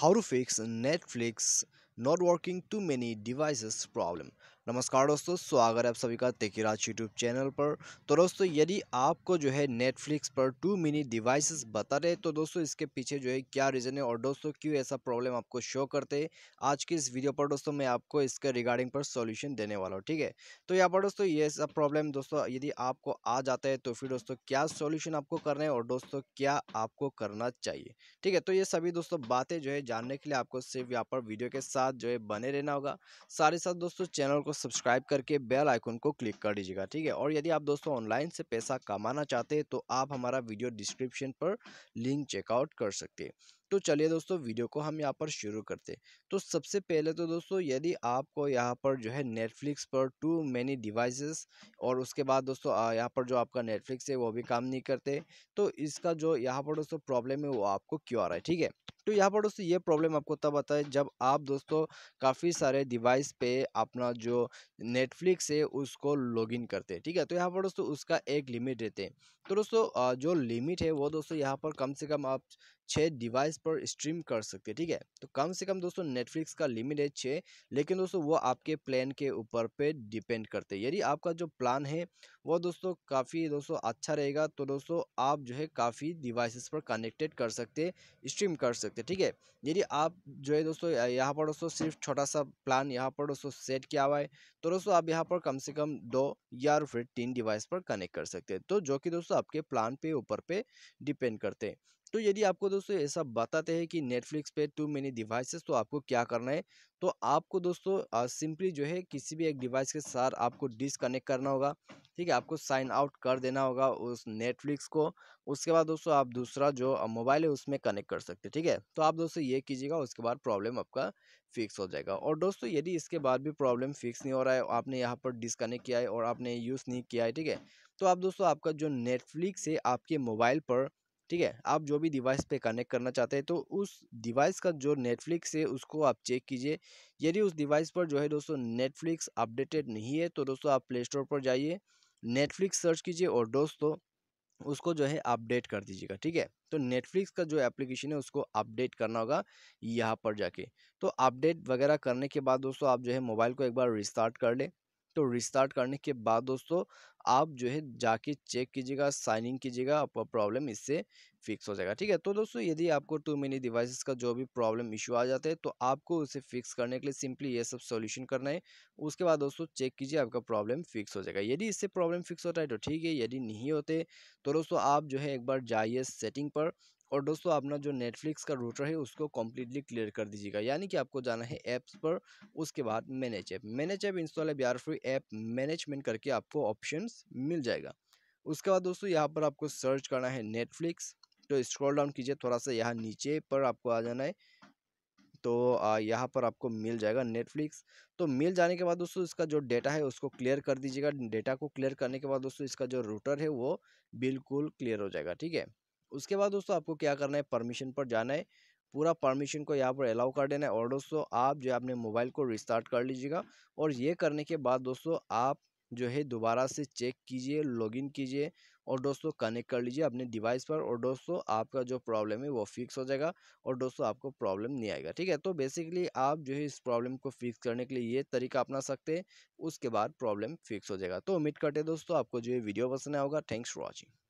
how to fix netflix not working too many devices problem नमस्कार दोस्तों स्वागत है आप सभी का तेकीराज यूट्यूब चैनल पर तो दोस्तों यदि आपको जो है नेटफ्लिक्स पर टू मिनी डिवाइसेस बता रहे तो दोस्तों इसके पीछे जो है क्या रीज़न है और दोस्तों क्यों ऐसा प्रॉब्लम आपको शो करते हैं आज की इस वीडियो पर दोस्तों मैं आपको इसके रिगार्डिंग पर सोल्यूशन देने वाला हूँ ठीक है तो यहाँ पर दोस्तों ये सब प्रॉब्लम दोस्तों यदि आपको आ जाता है तो फिर दोस्तों क्या सोल्यूशन आपको करना है और दोस्तों क्या आपको करना चाहिए ठीक है तो ये सभी दोस्तों बातें जो है जानने के लिए आपको सिर्फ यहाँ पर वीडियो के साथ जो है बने रहना होगा साथ ही साथ दोस्तों चैनल को सब्सक्राइब करके बेल आइकन को क्लिक कर दीजिएगा ठीक है और यदि आप दोस्तों ऑनलाइन से पैसा कमाना चाहते हैं तो आप हमारा वीडियो डिस्क्रिप्शन पर लिंक चेकआउट कर सकते हैं तो चलिए दोस्तों वीडियो को हम यहाँ पर शुरू करते हैं तो सबसे पहले तो दोस्तों यदि आपको यहाँ पर जो है नेटफ्लिक्स पर टू मैनी डिवाइसेस और उसके बाद दोस्तों यहाँ पर जो आपका नेटफ्लिक्स है वो भी काम नहीं करते तो इसका जो यहाँ पर दोस्तों प्रॉब्लम है वो आपको क्यों आ रहा है ठीक है तो यहाँ पर दोस्तों ये प्रॉब्लम आपको तब आता है जब आप दोस्तों काफ़ी सारे डिवाइस पे अपना जो नेटफ्लिक्स है उसको लॉगिन करते हैं ठीक है तो यहाँ पर दोस्तों उसका एक लिमिट रहते हैं तो दोस्तों जो लिमिट है वो दोस्तों यहाँ पर कम से कम आप छः डिवाइस पर स्ट्रीम कर सकते हैं ठीक है तो कम से कम दोस्तों नेटफ्लिक्स का लिमिट है छः लेकिन दोस्तों वो आपके प्लान के ऊपर पे डिपेंड करते हैं यदि आपका जो प्लान है वो दोस्तों काफ़ी दोस्तों अच्छा रहेगा तो दोस्तों आप जो है काफ़ी डिवाइसेस पर कनेक्टेड कर सकते स्ट्रीम कर सकते सकते हैं ठीक है यदि आप जो है दोस्तों यहाँ पर दोस्तों सिर्फ छोटा सा प्लान यहाँ पर दोस्तों सेट किया हुआ है तो दोस्तों आप यहाँ पर कम से कम दो या फिर तीन डिवाइस पर कनेक्ट कर सकते हैं तो जो कि दोस्तों आपके प्लान पे ऊपर पे डिपेंड करते हैं तो यदि आपको दोस्तों ऐसा बताते हैं कि नेटफ्लिक्स पे टू मेनी डिवाइसेस तो आपको क्या करना है तो आपको दोस्तों सिंपली जो है किसी भी एक डिवाइस के साथ आपको डिसकनेक्ट करना होगा ठीक है आपको साइन आउट कर देना होगा उस नेटफ्लिक्स को उसके बाद दोस्तों आप दूसरा जो मोबाइल है उसमें कनेक्ट कर सकते ठीक है तो आप दोस्तों ये कीजिएगा उसके बाद प्रॉब्लम आपका फिक्स हो जाएगा और दोस्तों यदि इसके बाद भी प्रॉब्लम फिक्स नहीं हो रहा है आपने यहाँ पर डिसकनेक्ट किया है और आपने यूज़ नहीं किया है ठीक है तो आप दोस्तों आपका जो नेटफ्लिक्स है आपके मोबाइल पर ठीक है आप जो भी डिवाइस पे कनेक्ट करना चाहते हैं तो उस डिवाइस का जो नेटफ्लिक्स है उसको आप चेक कीजिए यदि उस डिवाइस पर जो है दोस्तों नेटफ्लिक्स अपडेटेड नहीं है तो दोस्तों आप प्ले स्टोर पर जाइए नेटफ्लिक्स सर्च कीजिए और दोस्तों उसको जो है अपडेट कर दीजिएगा ठीक है तो नेटफ्लिक्स का जो एप्लीकेशन है उसको अपडेट करना होगा यहाँ पर जाके तो अपडेट वगैरह करने के बाद दोस्तों आप जो है मोबाइल को एक बार रिस्टार्ट कर ले तो रिस्टार्ट करने के बाद दोस्तों आप जो है जाके चेक कीजिएगा साइन इन कीजिएगा आपका प्रॉब्लम इससे फिक्स हो जाएगा ठीक है तो दोस्तों यदि आपको टू मेनी डिवाइसेस का जो भी प्रॉब्लम इशू आ जाता है तो आपको उसे फिक्स करने के लिए सिंपली ये सब सॉल्यूशन करना है उसके बाद दोस्तों चेक कीजिए आपका प्रॉब्लम फिक्स हो जाएगा यदि इससे प्रॉब्लम फिक्स होता है तो ठीक है यदि नहीं होते तो दोस्तों आप जो है एक बार जाइए सेटिंग पर और दोस्तों अपना जो नेटफ्लिक्स का रूटर है उसको कम्प्लीटली क्लियर कर दीजिएगा यानी कि आपको जाना है ऐप्स पर उसके बाद manage app manage app install है बिहार फ्री ऐप मैनेजमेंट करके आपको ऑप्शन मिल जाएगा उसके बाद दोस्तों यहाँ पर आपको सर्च करना है नेटफ्लिक्स तो स्क्रॉल डाउन कीजिए थोड़ा सा यहाँ नीचे पर आपको आ जाना है तो यहाँ पर आपको मिल जाएगा नेटफ्लिक्स तो मिल जाने के बाद दोस्तों इसका जो डेटा है उसको क्लियर कर दीजिएगा डेटा को क्लियर करने के बाद दोस्तों इसका जो रूटर है वो बिल्कुल क्लियर हो जाएगा ठीक है उसके बाद दोस्तों आपको क्या करना है परमिशन पर जाना है पूरा परमिशन को यहाँ पर अलाउ कर देना है और दोस्तों आप जो है अपने मोबाइल को रिस्टार्ट कर लीजिएगा और ये करने के बाद दोस्तों आप जो है दोबारा से चेक कीजिए लॉगिन कीजिए और दोस्तों कनेक्ट कर लीजिए अपने डिवाइस पर और दोस्तों आपका जो प्रॉब्लम है वो फिक्स हो जाएगा और दोस्तों आपको प्रॉब्लम नहीं आएगा ठीक है तो बेसिकली आप जो है इस प्रॉब्लम को फिक्स करने के लिए ये तरीका अपना सकते हैं उसके बाद प्रॉब्लम फिक्स हो जाएगा तो उम्मीद करते हैं दोस्तों आपको जो है वीडियो पसंद आया होगा थैंक्स फॉर वॉचिंग